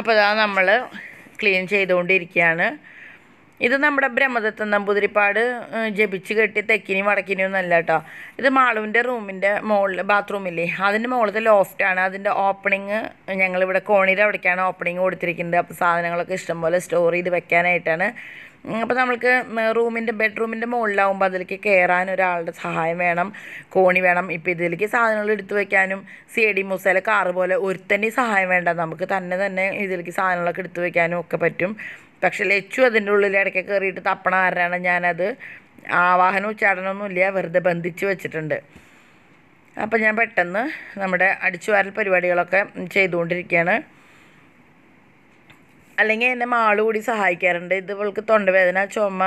Speaker 1: അപ്പോൾ അതാ നമ്മൾ ക്ലീൻ ചെയ്തുകൊണ്ടിരിക്കുകയാണ് ഇത് നമ്മുടെ ബ്രഹ്മദത്തൻ നമ്പൂതിരിപ്പാട് ജപിച്ച് കെട്ടി തെക്കിനി വടക്കിനി ഒന്നല്ല കേട്ടോ ഇത് മാളുവിൻ്റെ റൂമിൻ്റെ മുകളിൽ ബാത്റൂമില്ലേ അതിൻ്റെ മുകളിലത്തെ ലോഫ്റ്റാണ് അതിൻ്റെ ഓപ്പണിങ് ഞങ്ങളിവിടെ കോണിയുടെ അവിടേക്കാണ് ഓപ്പണിങ് കൊടുത്തിരിക്കുന്നത് അപ്പോൾ സാധനങ്ങളൊക്കെ ഇഷ്ടംപോലെ സ്റ്റോർ ചെയ്ത് വെക്കാനായിട്ടാണ് അപ്പോൾ നമ്മൾക്ക് റൂമിൻ്റെ ബെഡ്റൂമിൻ്റെ മുകളിലാവുമ്പോൾ അതിലേക്ക് കയറാൻ ഒരാളുടെ സഹായം വേണം കോണി വേണം ഇപ്പോൾ ഇതിലേക്ക് സാധനങ്ങൾ എടുത്തു വയ്ക്കാനും സി ഡി മുസയിലെ കാറ് പോലെ ഒരുത്തന്നെ സഹായം വേണ്ട നമുക്ക് തന്നെ തന്നെ ഇതിലേക്ക് സാധനങ്ങളൊക്കെ എടുത്തു വയ്ക്കാനും ഒക്കെ പറ്റും പക്ഷെ ലച്ചു അതിൻ്റെ ഉള്ളിൽ ഇടയ്ക്ക് കയറിയിട്ട് തപ്പണ ആരാണ് ഞാനത് ആവാഹനം ഉച്ചാടനമൊന്നുമില്ല വെറുതെ ബന്ധിച്ച് വെച്ചിട്ടുണ്ട് അപ്പോൾ ഞാൻ പെട്ടെന്ന് നമ്മുടെ അടിച്ചുവാരൽ പരിപാടികളൊക്കെ ചെയ്തുകൊണ്ടിരിക്കുകയാണ് അല്ലെങ്കിൽ എന്നെ മാള് കൂടി സഹായിക്കാറുണ്ട് ഇവൾക്ക് തൊണ്ടവേദന ചുമ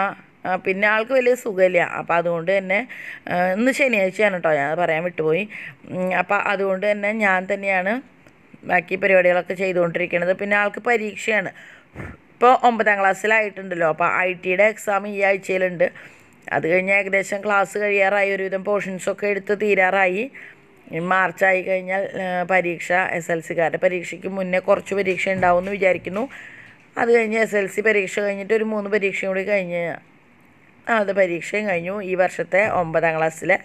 Speaker 1: പിന്നെ ആൾക്ക് വലിയ സുഖമില്ല അപ്പോൾ അതുകൊണ്ട് തന്നെ ഇന്ന് ശനിയാഴ്ചയാണ് കേട്ടോ ഞാൻ പറയാൻ വിട്ടുപോയി അപ്പോൾ അതുകൊണ്ട് തന്നെ ഞാൻ തന്നെയാണ് ബാക്കി പരിപാടികളൊക്കെ ചെയ്തുകൊണ്ടിരിക്കുന്നത് പിന്നെ ആൾക്ക് പരീക്ഷയാണ് ഇപ്പോൾ ഒമ്പതാം ക്ലാസ്സിലായിട്ടുണ്ടല്ലോ അപ്പോൾ ഐ ടിയുടെ എക്സാം ഈ ആഴ്ചയിലുണ്ട് അത് കഴിഞ്ഞ് ഏകദേശം ക്ലാസ് കഴിയാറായി ഒരുവിധം പോർഷൻസൊക്കെ എടുത്ത് തീരാറായി മാർച്ച് ആയി കഴിഞ്ഞാൽ പരീക്ഷ എസ് എൽ സിക്കാരുടെ പരീക്ഷയ്ക്ക് മുന്നേ കുറച്ച് പരീക്ഷ ഉണ്ടാവും എന്ന് വിചാരിക്കുന്നു അത് കഴിഞ്ഞ് എസ് എൽ സി പരീക്ഷ കഴിഞ്ഞിട്ട് ഒരു മൂന്ന് പരീക്ഷയും കൂടി കഴിഞ്ഞ് അത് പരീക്ഷയും കഴിഞ്ഞു ഈ വർഷത്തെ ഒമ്പതാം ക്ലാസ്സിലെ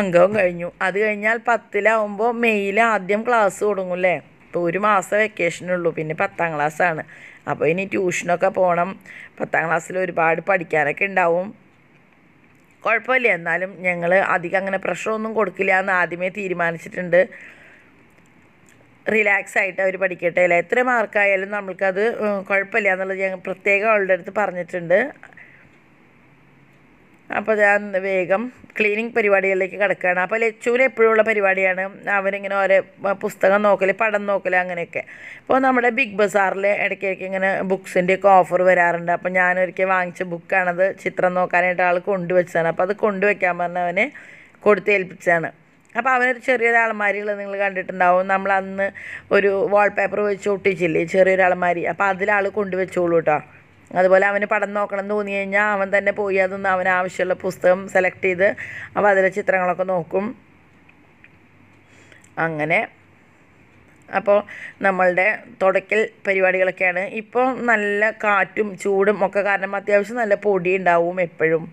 Speaker 1: അംഗവും കഴിഞ്ഞു അത് കഴിഞ്ഞാൽ പത്തിലാവുമ്പോൾ മെയ്യിൽ ആദ്യം ക്ലാസ് തുടങ്ങും അല്ലേ ഇപ്പോൾ ഒരു മാസം വെക്കേഷനുള്ളൂ പിന്നെ പത്താം ക്ലാസ്സാണ് അപ്പോൾ ഇനി ട്യൂഷനൊക്കെ പോകണം പത്താം ക്ലാസ്സിൽ ഒരുപാട് പഠിക്കാനൊക്കെ ഉണ്ടാവും കുഴപ്പമില്ല എന്നാലും ഞങ്ങൾ അധികം അങ്ങനെ പ്രഷറൊന്നും കൊടുക്കില്ല എന്ന് ആദ്യമേ തീരുമാനിച്ചിട്ടുണ്ട് റിലാക്സ് ആയിട്ട് അവർ പഠിക്കട്ടെ അല്ല എത്ര മാർക്കായാലും നമ്മൾക്കത് കുഴപ്പമില്ല എന്നുള്ളത് ഞങ്ങൾ പ്രത്യേകം അവളുടെ അടുത്ത് പറഞ്ഞിട്ടുണ്ട് അപ്പോൾ ഞാൻ വേഗം ക്ലീനിങ് പരിപാടികളിലേക്ക് കിടക്കുകയാണ് അപ്പോൾ ലച്ചുവിന് ഉള്ള പരിപാടിയാണ് അവരിങ്ങനെ ഓരോ പുസ്തകം നോക്കൽ പടം നോക്കൽ അങ്ങനെയൊക്കെ അപ്പോൾ നമ്മുടെ ബിഗ് ബസാറിൽ ഇടയ്ക്കിടയ്ക്ക് ഇങ്ങനെ ബുക്സിൻ്റെയൊക്കെ ഓഫർ വരാറുണ്ട് അപ്പോൾ ഞാനൊരിക്കൽ വാങ്ങിച്ച ബുക്കാണത് ചിത്രം നോക്കാനായിട്ട് ആൾ കൊണ്ടുവച്ചതാണ് അപ്പോൾ അത് കൊണ്ടുവയ്ക്കാൻ പറഞ്ഞ അവനെ കൊടുത്തേൽപ്പിച്ചാണ് അപ്പോൾ അവനൊരു ചെറിയൊരു അളമാരികൾ നിങ്ങൾ കണ്ടിട്ടുണ്ടാവും നമ്മൾ അന്ന് ഒരു വാൾപേപ്പർ വെച്ച് ഒട്ടിച്ചില്ലേ ചെറിയൊരു അലമാരി അപ്പോൾ അതിലാൾ കൊണ്ടുവച്ചോളൂ കേട്ടോ അതുപോലെ അവന് പടം നോക്കണം എന്ന് തോന്നി കഴിഞ്ഞാൽ അവൻ തന്നെ പോയി അതൊന്ന് അവന് ആവശ്യമുള്ള പുസ്തകം സെലക്ട് ചെയ്ത് അപ്പോൾ അതിലെ ചിത്രങ്ങളൊക്കെ നോക്കും അങ്ങനെ അപ്പോൾ നമ്മളുടെ തുടക്കൽ പരിപാടികളൊക്കെയാണ് ഇപ്പോൾ നല്ല കാറ്റും ചൂടും ഒക്കെ കാരണം അത്യാവശ്യം നല്ല പൊടി ഉണ്ടാവും എപ്പോഴും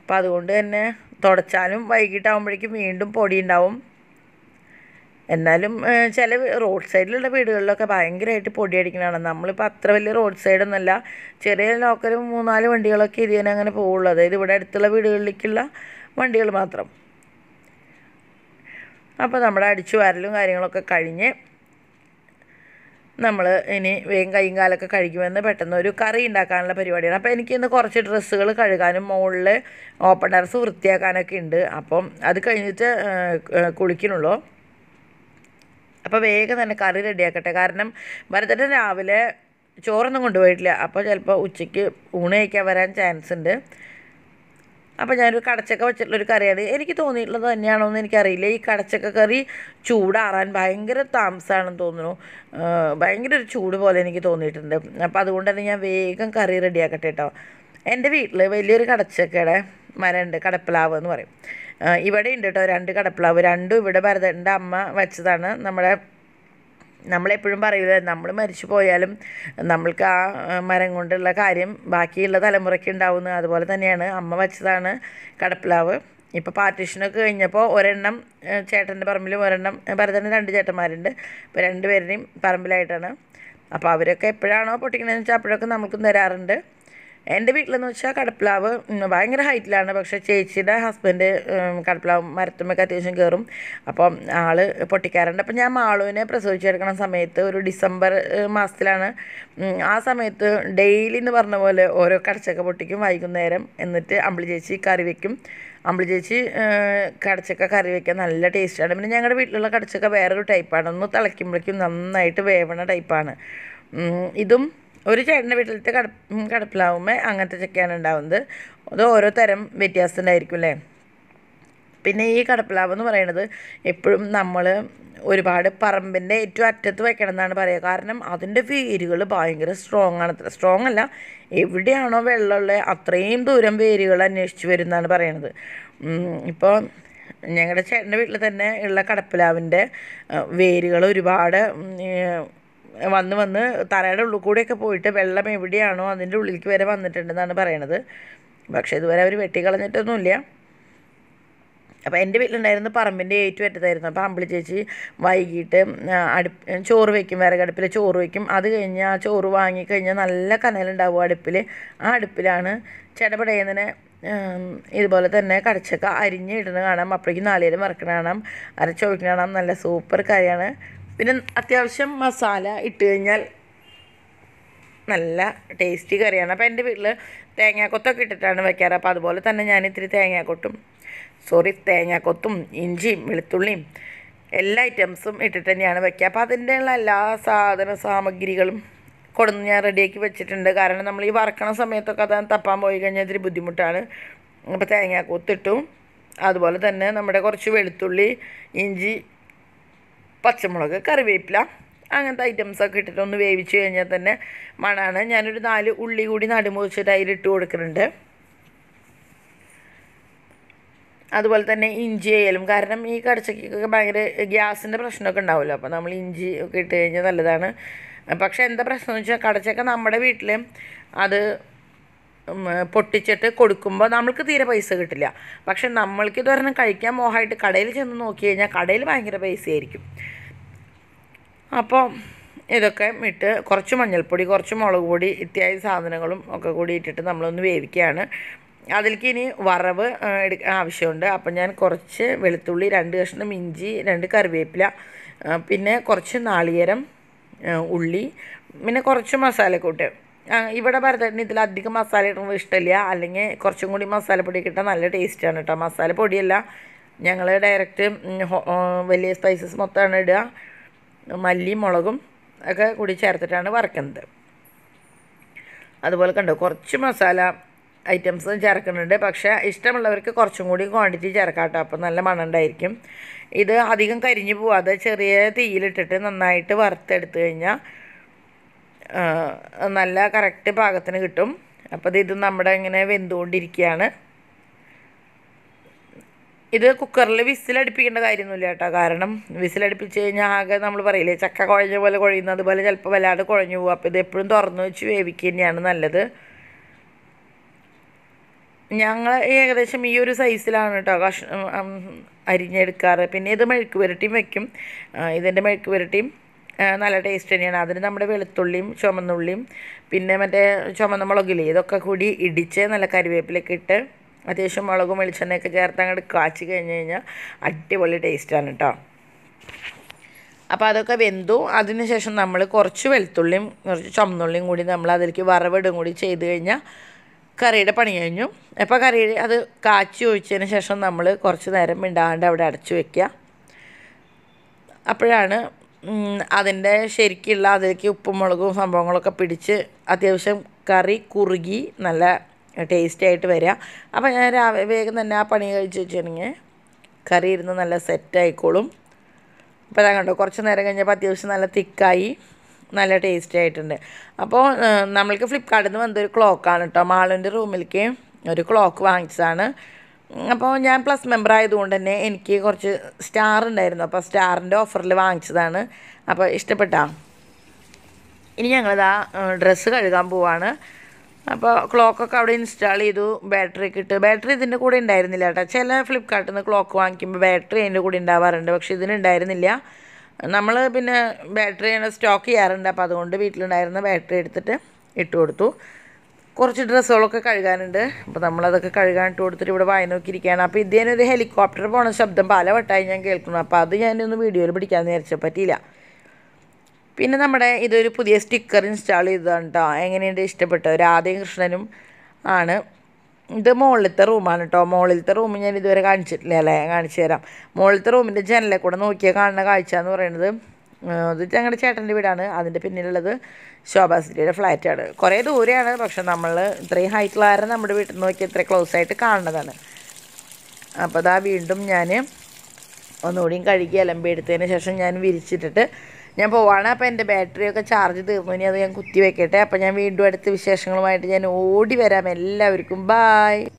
Speaker 1: അപ്പോൾ അതുകൊണ്ട് തന്നെ തുടച്ചാലും വൈകിട്ടാകുമ്പോഴേക്കും വീണ്ടും പൊടി ഉണ്ടാവും എന്നാലും ചില റോഡ് സൈഡിലുള്ള വീടുകളിലൊക്കെ ഭയങ്കരമായിട്ട് പൊടിയടിക്കണതാണ് നമ്മളിപ്പോൾ അത്ര വലിയ റോഡ് സൈഡൊന്നുമല്ല ചെറിയ ലോക്കലും മൂന്നാല് വണ്ടികളൊക്കെ ഇതിനെ അങ്ങനെ പോവുള്ളൂ അതായത് ഇവിടെ അടുത്തുള്ള വീടുകളിലേക്കുള്ള വണ്ടികൾ മാത്രം അപ്പോൾ നമ്മുടെ അടിച്ചു വരലും കാര്യങ്ങളൊക്കെ കഴിഞ്ഞ് നമ്മൾ ഇനി വേഗം കൈയും കാലൊക്കെ കഴിക്കുമെന്ന് പെട്ടെന്ന് ഒരു കറി ഉണ്ടാക്കാനുള്ള പരിപാടിയാണ് അപ്പോൾ എനിക്ക് കുറച്ച് ഡ്രസ്സുകൾ കഴുകാനും മുകളിൽ ഓപ്പൺ ഡ്രസ്സ് വൃത്തിയാക്കാനൊക്കെ ഉണ്ട് അപ്പം അത് കഴിഞ്ഞിട്ട് കുളിക്കണുള്ളൂ അപ്പോൾ വേഗം തന്നെ കറി റെഡിയാക്കട്ടെ കാരണം ഭരതേട്ടൻ രാവിലെ ചോറൊന്നും കൊണ്ടുപോയിട്ടില്ല അപ്പോൾ ചിലപ്പോൾ ഉച്ചയ്ക്ക് ഊണ് കഴിക്കാൻ വരാൻ ചാൻസ് ഉണ്ട് അപ്പോൾ ഞാനൊരു കടച്ചക്ക വെച്ചിട്ടുള്ളൊരു കറിയാണ് എനിക്ക് തോന്നിയിട്ടുള്ളത് തന്നെയാണോ എന്ന് എനിക്കറിയില്ല ഈ കടച്ചക്ക കറി ചൂടാറാൻ ഭയങ്കര താമസമാണെന്ന് തോന്നുന്നു ഭയങ്കര ഒരു ചൂട് പോലെ എനിക്ക് തോന്നിയിട്ടുണ്ട് അപ്പോൾ അതുകൊണ്ട് തന്നെ ഞാൻ വേഗം കറി റെഡിയാക്കട്ടെ കേട്ടോ എൻ്റെ വീട്ടിൽ വലിയൊരു കടച്ചക്കയുടെ മരമുണ്ട് കടപ്പിലാവ് എന്ന് പറയും ഇവിടെ ഉണ്ട് കേട്ടോ രണ്ട് കടപ്പിളാവ് രണ്ടും ഇവിടെ ഭരതൻ്റെ അമ്മ വെച്ചതാണ് നമ്മുടെ നമ്മളെപ്പോഴും പറയില്ല നമ്മൾ മരിച്ചു പോയാലും നമ്മൾക്ക് ആ മരം കൊണ്ടുള്ള കാര്യം ബാക്കിയുള്ള തലമുറയ്ക്ക് ഉണ്ടാവുന്നു അതുപോലെ തന്നെയാണ് അമ്മ വെച്ചതാണ് കടപ്പിലാവ് ഇപ്പോൾ പാർട്ടീഷനൊക്കെ കഴിഞ്ഞപ്പോൾ ഒരെണ്ണം ചേട്ടൻ്റെ പറമ്പിലും ഒരെണ്ണം ഭരതന് രണ്ട് ചേട്ടന്മാരുണ്ട് ഇപ്പോൾ രണ്ടുപേരുടെയും പറമ്പിലായിട്ടാണ് അപ്പോൾ അവരൊക്കെ എപ്പോഴാണോ പൊട്ടിക്കണമെന്ന് വെച്ചാൽ അപ്പോഴൊക്കെ നമുക്കും തരാറുണ്ട് എൻ്റെ വീട്ടിലെന്ന് വെച്ചാൽ കടപ്പ്ലാവ് ഭയങ്കര ഹൈറ്റിലാണ് പക്ഷെ ചേച്ചിയുടെ ഹസ്ബൻഡ് കടപ്പ്ലാവ് മരത്തുമ്മൊക്കെ അത്യാവശ്യം കയറും അപ്പം ആൾ പൊട്ടിക്കാറുണ്ട് അപ്പം ഞാൻ മാളുവിനെ പ്രസവിച്ചെടുക്കുന്ന സമയത്ത് ഒരു ഡിസംബർ മാസത്തിലാണ് ആ സമയത്ത് ഡെയിലി എന്ന് പറഞ്ഞ പോലെ ഓരോ കടച്ചക്ക പൊട്ടിക്കും വൈകുന്നേരം എന്നിട്ട് അമ്പിളി ചേച്ചി കറി വയ്ക്കും അമ്പിളി ചേച്ചി കടച്ചക്ക കറി വയ്ക്കാൻ നല്ല ടേസ്റ്റാണ് പിന്നെ ഞങ്ങളുടെ വീട്ടിലുള്ള കടച്ചക്ക വേറൊരു ടൈപ്പാണ് ഒന്ന് തിളയ്ക്കുമ്പോഴേക്കും നന്നായിട്ട് വേവണ ടൈപ്പാണ് ഇതും ഒരു ചേട്ടൻ്റെ വീട്ടിലത്തെ കട കടപ്പിലാവുമ്പോൾ അങ്ങനത്തെ ചക്കയാണ് ഉണ്ടാവുന്നത് അത് ഓരോ തരം വ്യത്യാസം ഉണ്ടായിരിക്കും അല്ലേ പിന്നെ ഈ കടപ്പിലാവ് എന്ന് പറയുന്നത് എപ്പോഴും നമ്മൾ ഒരുപാട് പറമ്പിൻ്റെ ഏറ്റവും അറ്റത്ത് വയ്ക്കണം എന്നാണ് പറയുക കാരണം അതിൻ്റെ വേരുകൾ ഭയങ്കര സ്ട്രോങ് ആണ് സ്ട്രോങ് അല്ല എവിടെയാണോ വെള്ളമുള്ളത് അത്രയും ദൂരം വേരുകൾ അന്വേഷിച്ച് വരുന്നതാണ് പറയുന്നത് ഇപ്പോൾ ഞങ്ങളുടെ ചേട്ടൻ്റെ വീട്ടിൽ തന്നെ ഉള്ള കടപ്പിലാവിൻ്റെ വേരുകൾ ഒരുപാട് വന്ന് വന്ന് തറയുടെ ഉള്ളിൽ കൂടെയൊക്കെ പോയിട്ട് വെള്ളം എവിടെയാണോ അതിൻ്റെ ഉള്ളിലേക്ക് വരെ വന്നിട്ടുണ്ടെന്നാണ് പറയണത് പക്ഷേ ഇതുവരെ അവർ വെട്ടിക്കളഞ്ഞിട്ടൊന്നുമില്ല അപ്പോൾ എൻ്റെ വീട്ടിലുണ്ടായിരുന്ന പറമ്പിൻ്റെ ഏറ്റവും അറ്റത്തായിരുന്നു അപ്പോൾ അമ്പിളി ചേച്ചി വൈകിട്ട് അടുപ്പ് ചോറ് വയ്ക്കും വിറകടുപ്പിൽ ചോറ് വയ്ക്കും അത് കഴിഞ്ഞ് ആ ചോറ് വാങ്ങിക്കഴിഞ്ഞാൽ നല്ല കനലുണ്ടാവും അടുപ്പിൽ ആ അടുപ്പിലാണ് ചെടപടയെന്നെ ഇതുപോലെ തന്നെ കടച്ചക്ക അരിഞ്ഞ് കാണാം അപ്പോഴേക്കും നാളികേരം വറക്കണ കാണാം അരച്ചൊഴിക്കണ കാണാം നല്ല സൂപ്പർ കറിയാണ് പിന്നെ അത്യാവശ്യം മസാല ഇട്ട് കഴിഞ്ഞാൽ നല്ല ടേസ്റ്റി കറിയാണ് അപ്പോൾ എൻ്റെ വീട്ടിൽ തേങ്ങാക്കൊത്തൊക്കെ ഇട്ടിട്ടാണ് വെക്കാറ് അപ്പോൾ അതുപോലെ തന്നെ ഞാൻ ഇത്തിരി തേങ്ങാക്കൊട്ടും സോറി തേങ്ങാക്കൊത്തും ഇഞ്ചിയും വെളുത്തുള്ളിയും എല്ലാ ഐറ്റംസും ഇട്ടിട്ട് തന്നെയാണ് വെക്കുക അപ്പോൾ അതിൻ്റെയുള്ള എല്ലാ സാധന സാമഗ്രികളും കൊടുന്ന് ഞാൻ റെഡിയാക്കി വെച്ചിട്ടുണ്ട് കാരണം നമ്മൾ ഈ വറക്കണ സമയത്തൊക്കെ അതാണ് തപ്പാൻ പോയി കഴിഞ്ഞാൽ ഇത്തിരി ബുദ്ധിമുട്ടാണ് അപ്പോൾ തേങ്ങാക്കൊത്തിട്ടും അതുപോലെ തന്നെ നമ്മുടെ കുറച്ച് വെളുത്തുള്ളി ഇഞ്ചി പച്ചമുളക് കറിവേപ്പില അങ്ങനത്തെ ഐറ്റംസൊക്കെ ഇട്ടിട്ട് ഒന്ന് വേവിച്ച് കഴിഞ്ഞാൽ തന്നെ മണമാണ് ഞാനൊരു നാല് ഉള്ളി കൂടി നടുമുറിച്ചിട്ട് അതിലിട്ട് കൊടുക്കുന്നുണ്ട് അതുപോലെ തന്നെ ഇഞ്ചി ആയാലും കാരണം ഈ കടച്ചക്കൊക്കെ ഭയങ്കര ഗ്യാസിൻ്റെ പ്രശ്നമൊക്കെ ഉണ്ടാവുമല്ലോ അപ്പോൾ നമ്മൾ ഇഞ്ചി ഒക്കെ ഇട്ട് കഴിഞ്ഞാൽ നല്ലതാണ് പക്ഷേ എന്താ പ്രശ്നം എന്ന് വെച്ചാൽ കടച്ചൊക്കെ നമ്മുടെ വീട്ടിൽ അത് പൊട്ടിച്ചിട്ട് കൊടുക്കുമ്പോൾ നമ്മൾക്ക് തീരെ പൈസ കിട്ടില്ല പക്ഷെ നമ്മൾക്ക് ഇതൊരെണ്ണം കഴിക്കാൻ മോഹമായിട്ട് കടയിൽ ചെന്ന് നോക്കി കഴിഞ്ഞാൽ കടയിൽ ഭയങ്കര പൈസയായിരിക്കും അപ്പോൾ ഇതൊക്കെ ഇട്ട് കുറച്ച് മഞ്ഞൾപ്പൊടി കുറച്ച് മുളക് പൊടി ഇത്യാദി സാധനങ്ങളും ഒക്കെ കൂടി ഇട്ടിട്ട് നമ്മളൊന്ന് വേവിക്കുകയാണ് അതിലേക്ക് ഇനി വറവ് എടുക്കാൻ ആവശ്യമുണ്ട് അപ്പം ഞാൻ കുറച്ച് വെളുത്തുള്ളി രണ്ട് കഷ്ണം ഇഞ്ചി രണ്ട് കറിവേപ്പില പിന്നെ കുറച്ച് നാളികേരം ഉള്ളി പിന്നെ കുറച്ച് മസാലക്കൂട്ട് ഇവിടെ പറഞ്ഞിട്ട് ഇതിലധികം മസാല ഇടുന്നത് ഇഷ്ടമില്ല അല്ലെങ്കിൽ കുറച്ചും കൂടി മസാലപ്പൊടി കിട്ടാൻ നല്ല ടേസ്റ്റാണ് കേട്ടോ മസാലപ്പൊടിയല്ല ഞങ്ങൾ ഡയറക്റ്റ് വലിയ സ്പൈസസ് മൊത്തമാണ് ഇടുക മല്ലിയും മുളകും ഒക്കെ കൂടി ചേർത്തിട്ടാണ് വറക്കുന്നത് അതുപോലെ കണ്ടോ കുറച്ച് മസാല ഐറ്റംസ് ചേർക്കുന്നുണ്ട് പക്ഷേ ഇഷ്ടമുള്ളവർക്ക് കുറച്ചും കൂടി ക്വാണ്ടിറ്റി ചേർക്കാം കേട്ടോ അപ്പോൾ നല്ല മണമുണ്ടായിരിക്കും ഇത് അധികം കരിഞ്ഞു പോവാതെ ചെറിയ തീയിലിട്ടിട്ട് നന്നായിട്ട് വറുത്തെടുത്ത് കഴിഞ്ഞാൽ നല്ല കറക്റ്റ് പാകത്തിന് കിട്ടും അപ്പോൾ ഇത് നമ്മുടെ ഇങ്ങനെ വെന്തുകൊണ്ടിരിക്കുകയാണ് ഇത് കുക്കറിൽ വിസിലടിപ്പിക്കേണ്ട കാര്യമൊന്നുമില്ല കേട്ടോ കാരണം വിസിലടിപ്പിച്ച് കഴിഞ്ഞാൽ ആകെ നമ്മൾ പറയില്ലേ ചക്ക കുഴഞ്ഞ പോലെ കുഴയുന്നത് അതുപോലെ ചിലപ്പോൾ വല്ലാതെ കുഴഞ്ഞു പോകും അപ്പോൾ ഇത് എപ്പോഴും തുറന്നു വെച്ച് വേവിക്കുക തന്നെയാണ് നല്ലത് ഞങ്ങൾ ഏകദേശം ഈ ഒരു സൈസിലാണ് കേട്ടോ കഷ് അരിഞ്ഞെടുക്കാറ് പിന്നെ ഇത് മെഴുക്ക് പുരട്ടിയും വയ്ക്കും ഇതിൻ്റെ മെഴുക്ക് പുരട്ടിയും നല്ല ടേസ്റ്റ് തന്നെയാണ് അതിന് നമ്മുടെ വെളുത്തുള്ളിയും ചുമന്നുള്ളിയും പിന്നെ മറ്റേ ചുമന്ന മുളകില്ലേ ഇതൊക്കെ കൂടി ഇടിച്ച് നല്ല കരിവേപ്പിലൊക്കെ ഇട്ട് അത്യാവശ്യം മുളകും വെളിച്ചെണ്ണയൊക്കെ ചേർത്ത് അങ്ങോട്ട് കാച്ചി കഴിഞ്ഞ് കഴിഞ്ഞാൽ അടിപൊളി ടേസ്റ്റാണ് കേട്ടോ അപ്പോൾ അതൊക്കെ വെന്തു അതിനുശേഷം നമ്മൾ കുറച്ച് വെളുത്തുള്ളിയും കുറച്ച് ചുമന്നുള്ളിയും കൂടി നമ്മൾ അതിലേക്ക് വറവിടും കൂടി ചെയ്ത് കഴിഞ്ഞാൽ കറിയുടെ പണി കഴിഞ്ഞു അപ്പോൾ കറി അത് കാച്ചി ഒഴിച്ചതിന് ശേഷം നമ്മൾ കുറച്ച് നേരം മിണ്ടാണ്ട് അവിടെ അടച്ചു വയ്ക്കുക അപ്പോഴാണ് അതിൻ്റെ ശരിക്കുള്ള അതിലേക്ക് ഉപ്പും മുളകും സംഭവങ്ങളൊക്കെ പിടിച്ച് അത്യാവശ്യം കറി കുറുകി നല്ല ടേസ്റ്റി ആയിട്ട് വരിക അപ്പോൾ ഞാൻ രാവിലെ വേഗം തന്നെ ആ പണി കഴിച്ച് വെച്ചിട്ടുണ്ടെങ്കിൽ കറി ഇരുന്ന് നല്ല സെറ്റായിക്കോളും അപ്പോൾ ഞാൻ കണ്ടോ കുറച്ച് നേരം കഴിഞ്ഞപ്പോൾ അത്യാവശ്യം നല്ല തിക്കായി നല്ല ടേസ്റ്റി ആയിട്ടുണ്ട് അപ്പോൾ നമ്മൾക്ക് ഫ്ലിപ്കാർട്ടിൽ നിന്ന് വന്നൊരു ക്ലോക്കാണ് കേട്ടോ മാളുൻ്റെ റൂമിലേക്ക് ഒരു ക്ലോക്ക് വാങ്ങിച്ചതാണ് അപ്പോൾ ഞാൻ പ്ലസ് മെമ്പർ ആയതുകൊണ്ട് തന്നെ എനിക്ക് കുറച്ച് സ്റ്റാർ ഉണ്ടായിരുന്നു അപ്പോൾ സ്റ്റാറിൻ്റെ ഓഫറിൽ വാങ്ങിച്ചതാണ് അപ്പോൾ ഇഷ്ടപ്പെട്ടാ ഇനി ഞങ്ങളിതാ ഡ്രസ്സ് കഴുകാൻ പോവാണ് അപ്പോൾ ക്ലോക്കൊക്കെ അവിടെ ഇൻസ്റ്റാൾ ചെയ്തു ബാറ്ററി കിട്ട് ബാറ്ററി ഇതിൻ്റെ കൂടെ ഉണ്ടായിരുന്നില്ല കേട്ടോ ചില ഫ്ലിപ്കാർട്ടിൽ നിന്ന് ക്ലോക്ക് വാങ്ങിക്കുമ്പോൾ ബാറ്ററി അതിൻ്റെ കൂടെ ഉണ്ടാവാറുണ്ട് പക്ഷേ ഇതിനുണ്ടായിരുന്നില്ല നമ്മൾ പിന്നെ ബാറ്ററി സ്റ്റോക്ക് ചെയ്യാറുണ്ട് അപ്പോൾ അതുകൊണ്ട് വീട്ടിലുണ്ടായിരുന്ന ബാറ്ററി എടുത്തിട്ട് ഇട്ട് കൊടുത്തു കുറച്ച് ഡ്രസ്സുകളൊക്കെ കഴുകാനുണ്ട് അപ്പോൾ നമ്മളതൊക്കെ കഴുകാനിട്ട് കൊടുത്തിട്ട് ഇവിടെ വായി നോക്കിയിരിക്കുകയാണ് അപ്പോൾ ഒരു ഹെലികോപ്റ്റർ പോണ ശബ്ദം പലവട്ടമായി ഞാൻ കേൾക്കുന്നു അപ്പോൾ അത് ഞാനൊന്ന് വീഡിയോയിൽ പിടിക്കാൻ നേരിച്ച പറ്റിയില്ല പിന്നെ നമ്മുടെ ഇതൊരു പുതിയ സ്റ്റിക്കർ ഇൻസ്റ്റാൾ ചെയ്തതാണ് കേട്ടോ എങ്ങനെയുണ്ട് ഇഷ്ടപ്പെട്ട രാധയും കൃഷ്ണനും ആണ് ഇത് മുകളിലത്തെ റൂമാണ് കേട്ടോ മുകളിലത്തെ റൂം ഞാൻ ഇതുവരെ കാണിച്ചിട്ടില്ല അല്ലേ കാണിച്ചു തരാം മുകളിലത്തെ റൂമിൻ്റെ ജനലിൽ കൂടെ നോക്കിയാൽ കാണുന്ന കാഴ്ച എന്ന് പറയുന്നത് ഇത് ഞങ്ങളുടെ ചേട്ടൻ്റെ വീടാണ് അതിൻ്റെ പിന്നിലുള്ളത് ശോഭാ സിറ്റിയുടെ ഫ്ലാറ്റാണ് കുറേ ദൂരെയാണ് പക്ഷെ നമ്മൾ ഇത്രയും ഹൈറ്റിലായിരുന്നു നമ്മുടെ വീട്ടിൽ നിന്ന് നോക്കി ഇത്ര ക്ലോസ് ആയിട്ട് കാണുന്നതാണ് അപ്പോൾ അതാ വീണ്ടും ഞാൻ ഒന്നുകൂടിയും കഴുകി അലമ്പി എടുത്തതിന് ശേഷം ഞാൻ വിരിച്ചിട്ടിട്ട് ഞാൻ പോവാണ് അപ്പോൾ എൻ്റെ ബാറ്ററിയൊക്കെ ചാർജ് തീർന്നു ഇനി അത് ഞാൻ കുത്തി വെക്കട്ടെ അപ്പോൾ ഞാൻ വീണ്ടും അടുത്ത വിശേഷങ്ങളുമായിട്ട് ഞാൻ ഓടി വരാം എല്ലാവർക്കും ബായ്